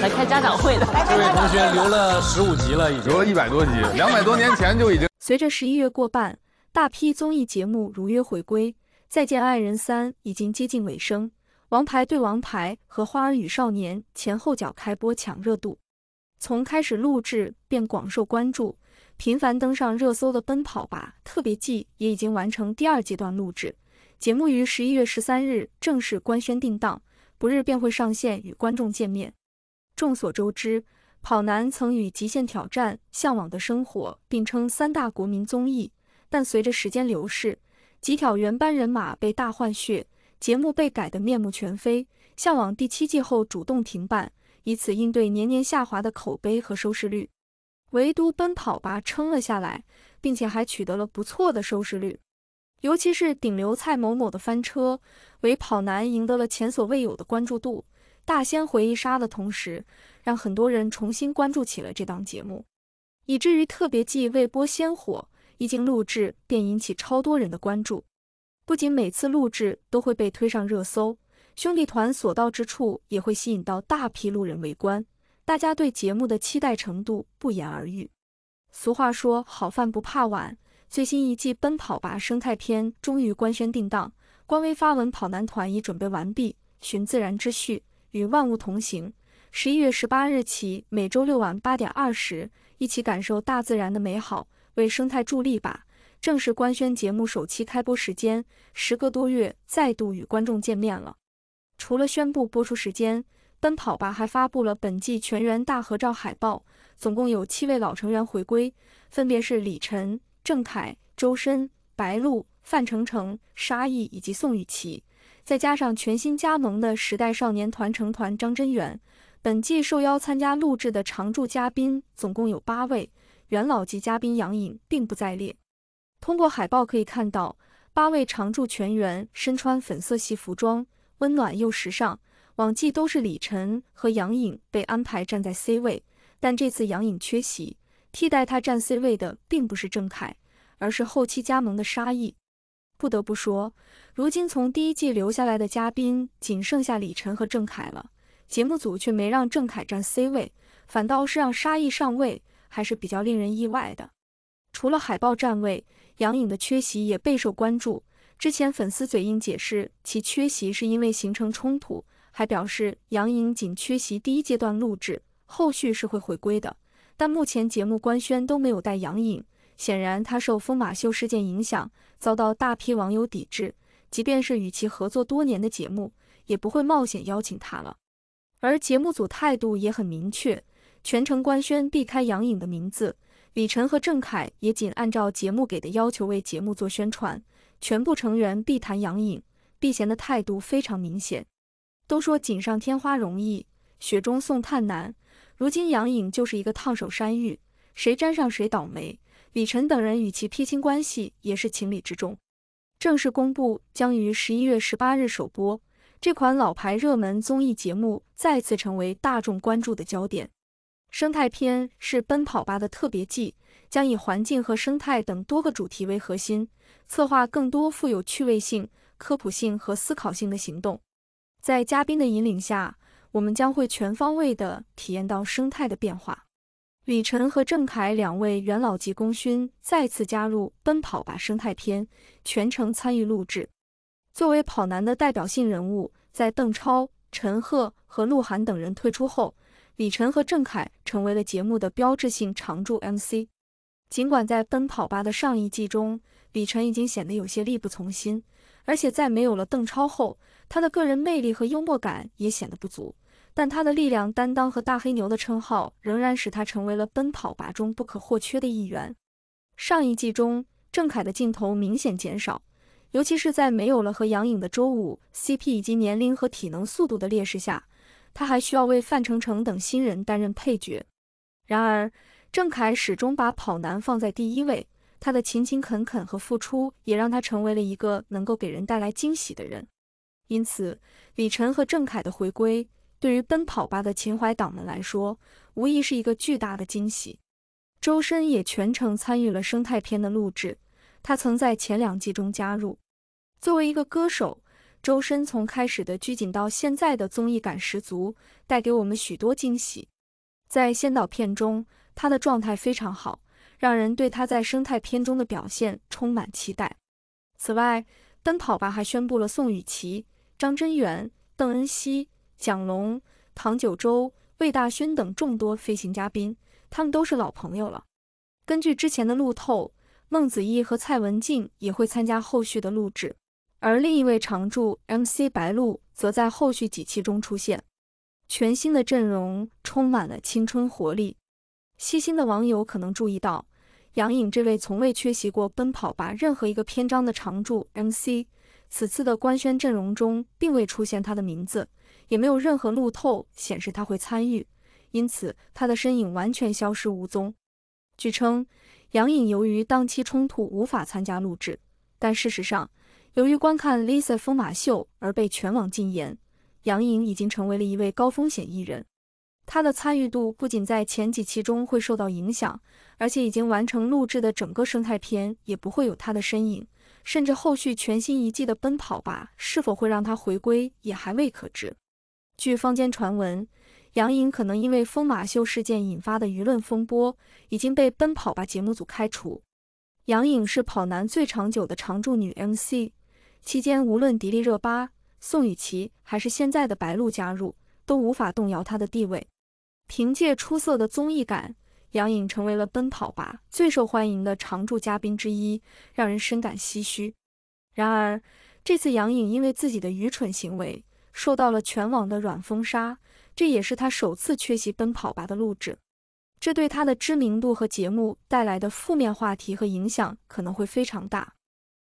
来开家长会的，这位同学留了十五集了，已留了一百多集，两百多年前就已经。随着十一月过半，大批综艺节目如约回归，《再见爱人三》已经接近尾声，《王牌对王牌》和《花儿与少年》前后脚开播抢热度，从开始录制便广受关注，频繁登上热搜的《奔跑吧特别季》也已经完成第二阶段录制，节目于十一月十三日正式官宣定档，不日便会上线与观众见面。众所周知，跑男曾与极限挑战、向往的生活并称三大国民综艺。但随着时间流逝，极挑原班人马被大换血，节目被改得面目全非。向往第七季后主动停办，以此应对年年下滑的口碑和收视率。唯独奔跑吧撑了下来，并且还取得了不错的收视率。尤其是顶流蔡某某的翻车，为跑男赢得了前所未有的关注度。大仙回忆杀的同时，让很多人重新关注起了这档节目，以至于特别季未播先火，一经录制便引起超多人的关注。不仅每次录制都会被推上热搜，兄弟团所到之处也会吸引到大批路人围观，大家对节目的期待程度不言而喻。俗话说，好饭不怕晚。最新一季《奔跑吧生态篇》终于官宣定档，官微发文：“跑男团已准备完毕，寻自然之序。”与万物同行。十一月十八日起，每周六晚八点二十，一起感受大自然的美好，为生态助力吧！正式官宣节目首期开播时间，时隔多月再度与观众见面了。除了宣布播出时间，《奔跑吧》还发布了本季全员大合照海报，总共有七位老成员回归，分别是李晨、郑恺、周深、白鹿、范丞丞、沙溢以及宋雨琦。再加上全新加盟的时代少年团成团张真源，本季受邀参加录制的常驻嘉宾总共有八位，元老级嘉宾杨颖并不在列。通过海报可以看到，八位常驻全员身穿粉色系服装，温暖又时尚。往季都是李晨和杨颖被安排站在 C 位，但这次杨颖缺席，替代他站 C 位的并不是郑恺，而是后期加盟的沙溢。不得不说，如今从第一季留下来的嘉宾仅剩下李晨和郑凯了，节目组却没让郑凯占 C 位，反倒是让沙溢上位，还是比较令人意外的。除了海报站位，杨颖的缺席也备受关注。之前粉丝嘴硬解释其缺席是因为形成冲突，还表示杨颖仅缺席第一阶段录制，后续是会回归的。但目前节目官宣都没有带杨颖。显然他受风马秀事件影响，遭到大批网友抵制，即便是与其合作多年的节目，也不会冒险邀请他了。而节目组态度也很明确，全程官宣避开杨颖的名字，李晨和郑恺也仅按照节目给的要求为节目做宣传，全部成员避谈杨颖，避嫌的态度非常明显。都说锦上添花容易，雪中送炭难，如今杨颖就是一个烫手山芋，谁沾上谁倒霉。李晨等人与其撇清关系也是情理之中。正式公布将于十一月十八日首播，这款老牌热门综艺节目再次成为大众关注的焦点。生态篇是《奔跑吧》的特别季，将以环境和生态等多个主题为核心，策划更多富有趣味性、科普性和思考性的行动。在嘉宾的引领下，我们将会全方位的体验到生态的变化。李晨和郑恺两位元老级功勋再次加入《奔跑吧生态篇》，全程参与录制。作为跑男的代表性人物，在邓超、陈赫和鹿晗等人退出后，李晨和郑恺成为了节目的标志性常驻 MC。尽管在《奔跑吧》的上一季中，李晨已经显得有些力不从心，而且在没有了邓超后，他的个人魅力和幽默感也显得不足。但他的力量担当和大黑牛的称号仍然使他成为了奔跑吧中不可或缺的一员。上一季中，郑恺的镜头明显减少，尤其是在没有了和杨颖的周五 CP 以及年龄和体能速度的劣势下，他还需要为范丞丞等新人担任配角。然而，郑恺始终把跑男放在第一位，他的勤勤恳恳和付出也让他成为了一个能够给人带来惊喜的人。因此，李晨和郑恺的回归。对于奔跑吧的秦淮党们来说，无疑是一个巨大的惊喜。周深也全程参与了生态片的录制，他曾在前两季中加入。作为一个歌手，周深从开始的拘谨到现在的综艺感十足，带给我们许多惊喜。在先导片中，他的状态非常好，让人对他在生态片中的表现充满期待。此外，奔跑吧还宣布了宋雨琦、张真源、邓恩熙。蒋龙、唐九州、魏大勋等众多飞行嘉宾，他们都是老朋友了。根据之前的路透，孟子义和蔡文静也会参加后续的录制，而另一位常驻 MC 白鹿则在后续几期中出现。全新的阵容充满了青春活力。细心的网友可能注意到，杨颖这位从未缺席过《奔跑吧》任何一个篇章的常驻 MC。此次的官宣阵容中，并未出现他的名字，也没有任何路透显示他会参与，因此他的身影完全消失无踪。据称，杨颖由于档期冲突无法参加录制，但事实上，由于观看 Lisa 风马秀而被全网禁言，杨颖已经成为了一位高风险艺人。他的参与度不仅在前几期中会受到影响，而且已经完成录制的整个生态片也不会有他的身影。甚至后续全新一季的《奔跑吧》是否会让他回归也还未可知。据坊间传闻，杨颖可能因为疯马秀事件引发的舆论风波，已经被《奔跑吧》节目组开除。杨颖是跑男最长久的常驻女 MC，期间无论迪丽热巴、宋雨琦还是现在的白鹿加入，都无法动摇她的地位。凭借出色的综艺感。杨颖成为了《奔跑吧》最受欢迎的常驻嘉宾之一，让人深感唏嘘。然而，这次杨颖因为自己的愚蠢行为受到了全网的软封杀，这也是她首次缺席《奔跑吧》的录制。这对她的知名度和节目带来的负面话题和影响可能会非常大。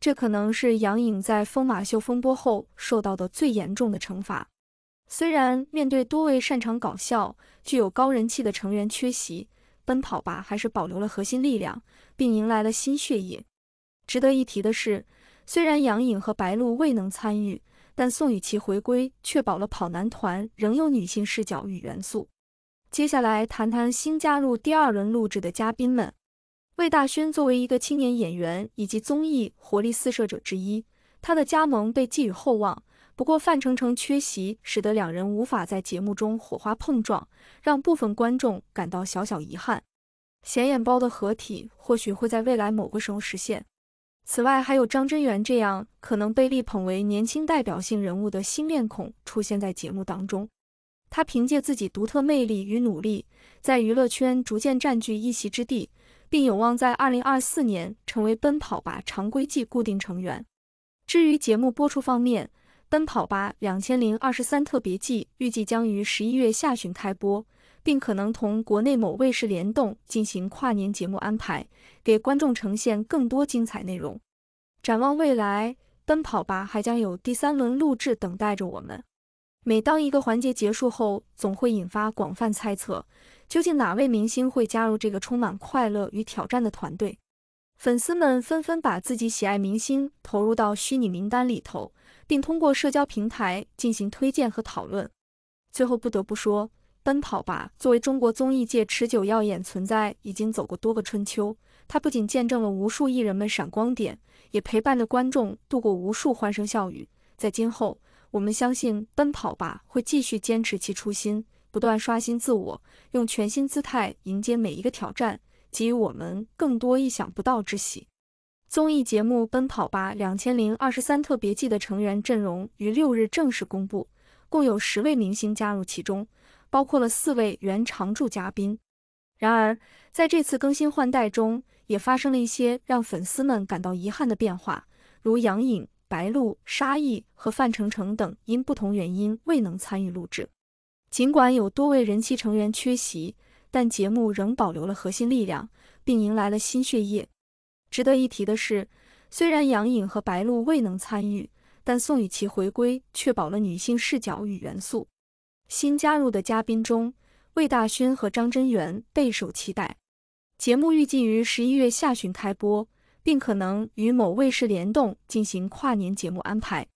这可能是杨颖在“疯马秀”风波后受到的最严重的惩罚。虽然面对多位擅长搞笑、具有高人气的成员缺席，奔跑吧还是保留了核心力量，并迎来了新血液。值得一提的是，虽然杨颖和白鹿未能参与，但宋雨琦回归确保了跑男团仍有女性视角与元素。接下来谈谈新加入第二轮录制的嘉宾们。魏大勋作为一个青年演员以及综艺活力四射者之一，他的加盟被寄予厚望。不过范丞丞缺席，使得两人无法在节目中火花碰撞，让部分观众感到小小遗憾。显眼包的合体或许会在未来某个时候实现。此外，还有张真源这样可能被力捧为年轻代表性人物的新面孔出现在节目当中。他凭借自己独特魅力与努力，在娱乐圈逐渐占据一席之地，并有望在二零二四年成为《奔跑吧》常规季固定成员。至于节目播出方面，《奔跑吧两千零二十三特别季》预计将于十一月下旬开播，并可能同国内某卫视联动进行跨年节目安排，给观众呈现更多精彩内容。展望未来，《奔跑吧》还将有第三轮录制等待着我们。每当一个环节结束后，总会引发广泛猜测，究竟哪位明星会加入这个充满快乐与挑战的团队？粉丝们纷纷把自己喜爱明星投入到虚拟名单里头。并通过社交平台进行推荐和讨论。最后不得不说，《奔跑吧》作为中国综艺界持久耀眼存在，已经走过多个春秋。它不仅见证了无数艺人们闪光点，也陪伴着观众度过无数欢声笑语。在今后，我们相信《奔跑吧》会继续坚持其初心，不断刷新自我，用全新姿态迎接每一个挑战，给予我们更多意想不到之喜。综艺节目《奔跑吧两千零二十三特别季》的成员阵容于六日正式公布，共有十位明星加入其中，包括了四位原常驻嘉宾。然而，在这次更新换代中，也发生了一些让粉丝们感到遗憾的变化，如杨颖、白鹿、沙溢和范丞丞等因不同原因未能参与录制。尽管有多位人气成员缺席，但节目仍保留了核心力量，并迎来了新血液。值得一提的是，虽然杨颖和白鹿未能参与，但宋雨琦回归确保了女性视角与元素。新加入的嘉宾中，魏大勋和张真源备受期待。节目预计于十一月下旬开播，并可能与某卫视联动进行跨年节目安排。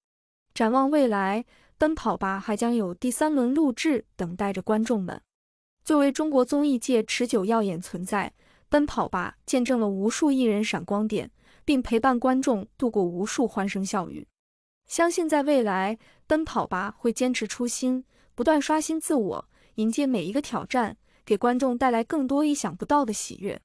展望未来，《奔跑吧》还将有第三轮录制等待着观众们。作为中国综艺界持久耀眼存在。奔跑吧见证了无数艺人闪光点，并陪伴观众度过无数欢声笑语。相信在未来，奔跑吧会坚持初心，不断刷新自我，迎接每一个挑战，给观众带来更多意想不到的喜悦。